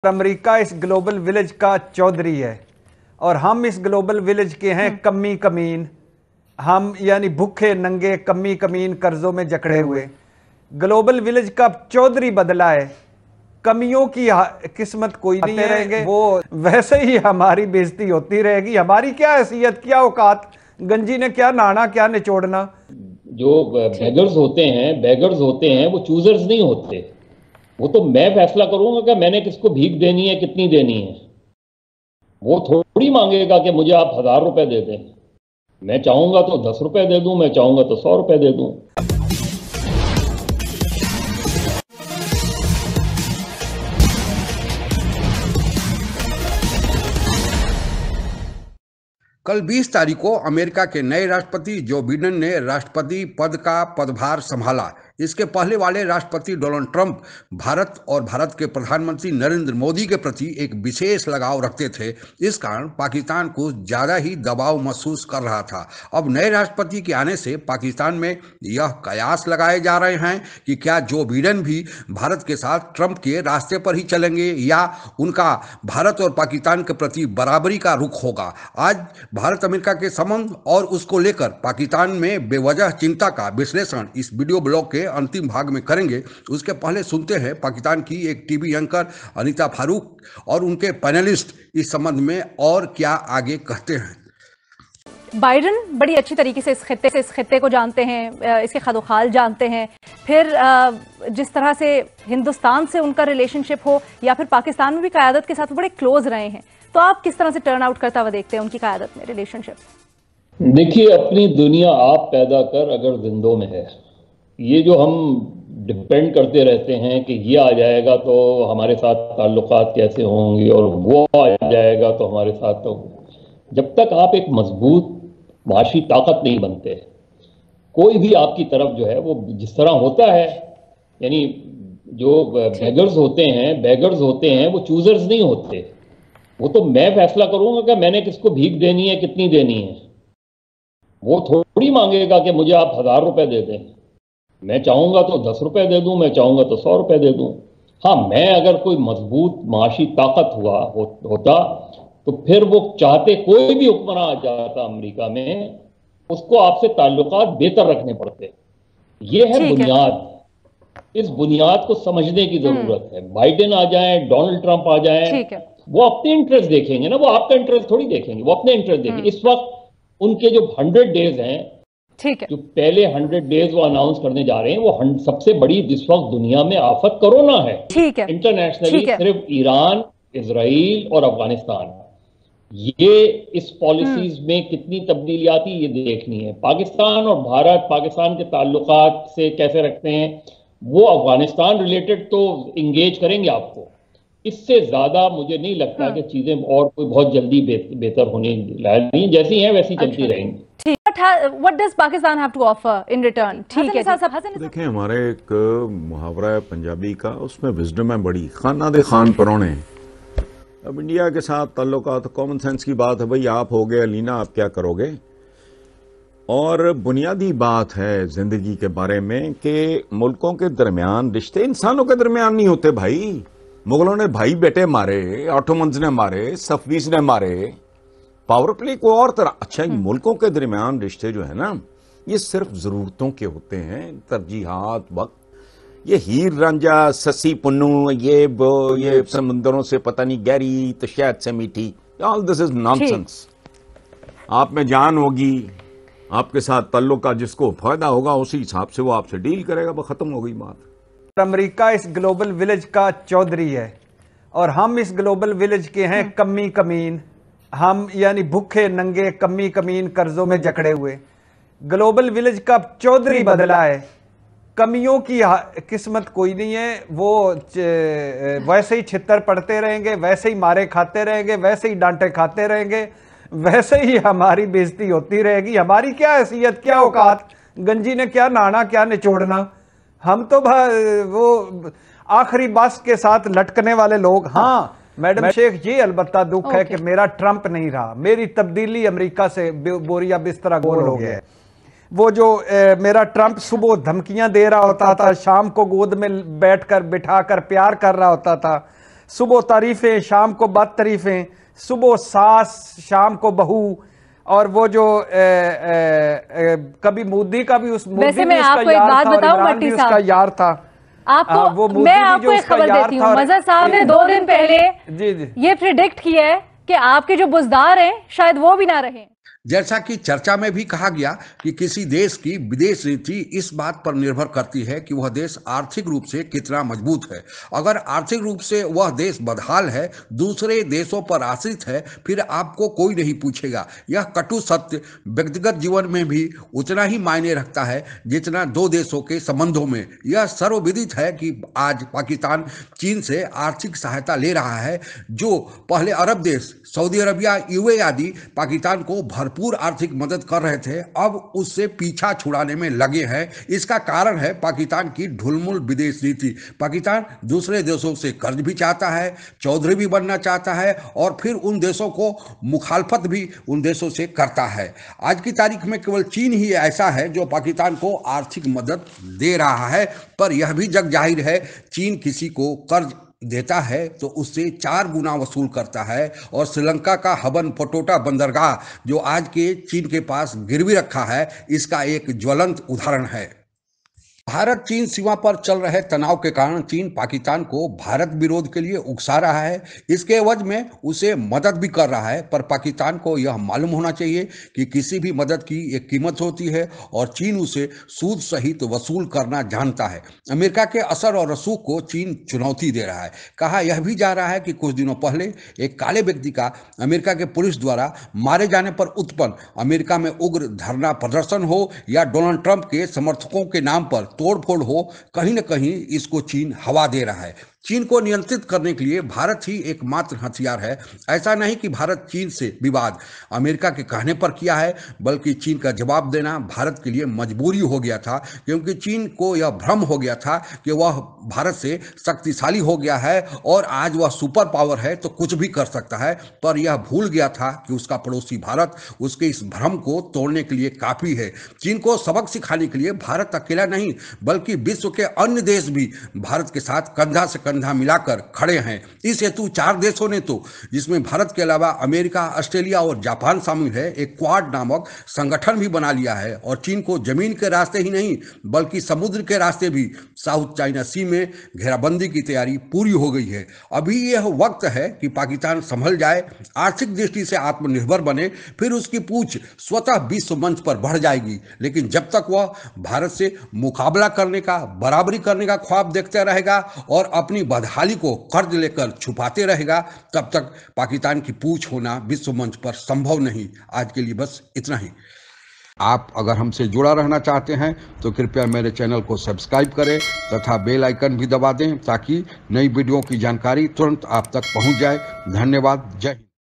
और अमेरिका इस global village का चौधरी है और हम इस ग्लोबल विलेज के हैं हम्म। कमी कमीन हम यानी भूखे नंगे कमी कमीन कर्जों में जकड़े हम्म। हुए ग्लोबल विलेज का चौधरी बदला है कमियों की किस्मत कोई नहीं रहेंगे वो वैसे ही हमारी बेजती होती रहेगी हमारी क्या हैसियत क्या औकात गंजी ने क्या नाना क्या निचोड़ना जो बैगर्स होते हैं बैगर्स होते हैं वो चूजर्स नहीं होते वो तो मैं फैसला करूंगा कि मैंने किसको भीख देनी है कितनी देनी है वो थोड़ी मांगेगा कि मुझे आप हजार रुपए दे दें मैं चाहूंगा तो दस रुपए दे दूं मैं चाहूंगा तो सौ रुपए दे दूं कल 20 तारीख को अमेरिका के नए राष्ट्रपति जो बिडेन ने राष्ट्रपति पद का पदभार संभाला इसके पहले वाले राष्ट्रपति डोनाल्ड ट्रंप भारत और भारत के प्रधानमंत्री नरेंद्र मोदी के प्रति एक विशेष लगाव रखते थे इस कारण पाकिस्तान को ज़्यादा ही दबाव महसूस कर रहा था अब नए राष्ट्रपति के आने से पाकिस्तान में यह कयास लगाए जा रहे हैं कि क्या जो बिडन भी भारत के साथ ट्रंप के रास्ते पर ही चलेंगे या उनका भारत और पाकिस्तान के प्रति बराबरी का रुख होगा आज भारत अमेरिका के संबंध और उसको लेकर पाकिस्तान में बेवजह चिंता का विश्लेषण इस वीडियो ब्लॉग के अंतिम भाग में करेंगे उसके पहले सुनते हैं पाकिस्तान की एक टीवी एंकर अनिता फारूक और उनके पैनलिस्ट इस संबंध में और क्या आगे कहते हैं बाइडन बड़ी अच्छी तरीके से इस खत्े से इस खत्े को जानते हैं इसके खदोखाल जानते हैं फिर जिस तरह से हिंदुस्तान से उनका रिलेशनशिप हो या फिर पाकिस्तान में भी क़्यादत के साथ बड़े क्लोज रहे हैं तो आप किस तरह से टर्न आउट करता हुआ देखते हैं उनकी क़्यादत में रिलेशनशिप देखिए अपनी दुनिया आप पैदा कर अगर जिंदों में है ये जो हम डिपेंड करते रहते हैं कि ये आ जाएगा तो हमारे साथ ताल्लुक कैसे होंगे और वो आ जाएगा तो हमारे साथ तो जब तक आप एक मजबूत माशी ताकत नहीं बनते कोई भी आपकी तरफ जो है वो जिस तरह होता है यानी जो बैगर्स होते हैं बैगर्स होते हैं वो चूजर्स नहीं होते वो तो मैं फैसला करूंगा कि मैंने किसको भीख देनी है कितनी देनी है वो थोड़ी मांगेगा कि मुझे आप हजार रुपए दे दें मैं चाहूंगा तो दस रुपए दे दूं मैं चाहूंगा तो सौ रुपए दे दूं हाँ मैं अगर कोई मजबूत माशी ताकत हुआ हो, होता तो फिर वो चाहते कोई भी हुक्मरान आ जाता अमरीका में उसको आपसे ताल्लुक बेहतर रखने पड़ते ये है बुनियाद इस बुनियाद को समझने की हम्म। जरूरत है बाइडेन आ जाए डोनाल्ड ट्रंप आ जाए वो अपने इंटरेस्ट देखेंगे ना वो आपका इंटरेस्ट थोड़ी देखेंगे वो अपने इंटरेस्ट देखेंगे हम्म। इस वक्त उनके जो हंड्रेड डेज हैं ठीक है जो पहले हंड्रेड डेज वो अनाउंस करने जा रहे हैं वो सबसे बड़ी जिस वक्त दुनिया में आफत कोरोना है ठीक है इंटरनेशनली सिर्फ ईरान इसराइल और अफगानिस्तान ये इस पॉलिसीज हम्म। में कितनी तब्दीली आती ये देखनी है पाकिस्तान और भारत पाकिस्तान के ताल्लुक से कैसे रखते हैं वो अफगानिस्तान रिलेटेड तो इंगेज करेंगे आपको इससे ज्यादा मुझे नहीं लगता हम्म। कि चीजें और कोई बहुत जल्दी बेहतर होने लायक नहीं जैसी हैं वैसी चलती अच्छा। रहेंगी what does Pakistan have to offer in return ठीक है देखें हमारे एक मुहावरा है पंजाबी का उसमें विजडम है बड़ी खाना दे खान परौने अब इंडिया के साथ ताल्लुक कॉमन सेंस की बात है भाई आप हो गए अलीना आप क्या करोगे और बुनियादी बात है ज़िंदगी के बारे में कि मुल्कों के दरमियान रिश्ते इंसानों के दरमियान नहीं होते भाई मुगलों ने भाई बेटे मारे ऑटोमन्स ने मारे सफवीस ने मारे पावर प्ले को और तरह अच्छा मुल्कों के दरमियान रिश्ते जो है ना ये सिर्फ ज़रूरतों के होते हैं तरजीहत वक्त ये हीर रंजा ससी पुन्नू ये वो ये हम्म। समुंदरों से पता नहीं गहरी तो शायद से मीठी ऑल दिस इज नॉनसेंस आप में जान होगी आपके साथ तल्लुक का जिसको फायदा होगा उसी हिसाब से वो आपसे डील करेगा वो खत्म हो गई बात अमेरिका इस ग्लोबल विलेज का चौधरी है और हम इस ग्लोबल विलेज के हैं हम्म। कमी कमीन हम यानी भूखे नंगे कमी कमीन कर्जों में जकड़े हुए ग्लोबल विलेज का चौधरी बदला है कमियों की किस्मत कोई नहीं है वो वैसे ही छितर पड़ते रहेंगे वैसे ही मारे खाते रहेंगे वैसे ही डांटे खाते रहेंगे वैसे ही हमारी बेजती होती रहेगी हमारी क्या हैसियत क्या औकात गंजी ने क्या नहाना क्या निचोड़ना हम तो वो आखिरी बस के साथ लटकने वाले लोग हाँ, हाँ। मैडम शेख जी अलबत् दुख okay. है कि मेरा ट्रंप नहीं रहा मेरी तब्दीली अमेरिका से बोरिया बिस्तरा गोल हो गया वो जो ए, मेरा ट्रंप सुबह धमकियां दे रहा होता था शाम को गोद में बैठकर बिठाकर प्यार कर रहा होता था सुबह तारीफें शाम को बद तारीफें सुबह सास शाम को बहू और वो जो ए, ए, ए, कभी मोदी का भी उस मोदी उसका उसका यार था आपको आ, मैं आपको एक खबर देती हूँ मजहर साहब ने दो दिन पहले जी जी ये प्रिडिक्ट किया है कि आपके जो बुजदार हैं शायद वो भी ना रहे जैसा कि चर्चा में भी कहा गया कि किसी देश की विदेश नीति इस बात पर निर्भर करती है कि वह देश आर्थिक रूप से कितना मजबूत है अगर आर्थिक रूप से वह देश बदहाल है दूसरे देशों पर आश्रित है फिर आपको कोई नहीं पूछेगा यह कटु सत्य व्यक्तिगत जीवन में भी उतना ही मायने रखता है जितना दो देशों के संबंधों में यह सर्वविदित है कि आज पाकिस्तान चीन से आर्थिक सहायता ले रहा है जो पहले अरब देश सऊदी अरबिया यूए आदि पाकिस्तान को भर भरपूर आर्थिक मदद कर रहे थे अब उससे पीछा छुड़ाने में लगे हैं इसका कारण है पाकिस्तान की ढुलमुल विदेश नीति पाकिस्तान दूसरे देशों से कर्ज भी चाहता है चौधरी भी बनना चाहता है और फिर उन देशों को मुखालफत भी उन देशों से करता है आज की तारीख में केवल चीन ही ऐसा है जो पाकिस्तान को आर्थिक मदद दे रहा है पर यह भी जग जाहिर है चीन किसी को कर्ज देता है तो उससे चार गुना वसूल करता है और श्रीलंका का हबन पटोटा बंदरगाह जो आज के चीन के पास गिरवी रखा है इसका एक ज्वलंत उदाहरण है भारत चीन सीमा पर चल रहे तनाव के कारण चीन पाकिस्तान को भारत विरोध के लिए उकसा रहा है इसके एवज में उसे मदद भी कर रहा है पर पाकिस्तान को यह मालूम होना चाहिए कि किसी भी मदद की एक कीमत होती है और चीन उसे सूद सहित वसूल करना जानता है अमेरिका के असर और रसूख को चीन चुनौती दे रहा है कहा यह भी जा रहा है कि कुछ दिनों पहले एक काले व्यक्ति का अमेरिका के पुलिस द्वारा मारे जाने पर उत्पन्न अमेरिका में उग्र धरना प्रदर्शन हो या डोनाल्ड ट्रंप के समर्थकों के नाम पर तोड़फोड़ हो कहीं ना कहीं इसको चीन हवा दे रहा है चीन को नियंत्रित करने के लिए भारत ही एकमात्र हथियार है ऐसा नहीं कि भारत चीन से विवाद अमेरिका के कहने पर किया है बल्कि चीन का जवाब देना भारत के लिए मजबूरी हो गया था क्योंकि चीन को यह भ्रम हो गया था कि वह भारत से शक्तिशाली हो गया है और आज वह सुपर पावर है तो कुछ भी कर सकता है पर यह भूल गया था कि उसका पड़ोसी भारत उसके इस भ्रम को तोड़ने के लिए काफ़ी है चीन को सबक सिखाने के लिए भारत अकेला नहीं बल्कि विश्व के अन्य देश भी भारत के साथ कंधा से कंधा कंधा मिलाकर खड़े हैं इस हेतु चार देशों ने तो जिसमें भारत के अलावा अमेरिका ऑस्ट्रेलिया और जापान शामिल है एक क्वाड नामक संगठन भी बना लिया है और चीन को जमीन के रास्ते ही नहीं बल्कि समुद्र के रास्ते भी साउथ चाइना सी में घेराबंदी की तैयारी पूरी हो गई है अभी यह वक्त है कि पाकिस्तान संभल जाए आर्थिक दृष्टि से आत्मनिर्भर बने फिर उसकी पूछ स्वतः विश्व मंच पर बढ़ जाएगी लेकिन जब तक वह भारत से मुकाबला करने का बराबरी करने का ख्वाब देखते रहेगा और अपनी अपनी बदहाली को कर्ज लेकर छुपाते रहेगा तब तक पाकिस्तान की पूछ होना विश्व मंच पर संभव नहीं आज के लिए बस इतना ही आप अगर हमसे जुड़ा रहना चाहते हैं तो कृपया मेरे चैनल को सब्सक्राइब करें तथा बेल आइकन भी दबा दें ताकि नई वीडियो की जानकारी तुरंत आप तक पहुंच जाए धन्यवाद जय हिंद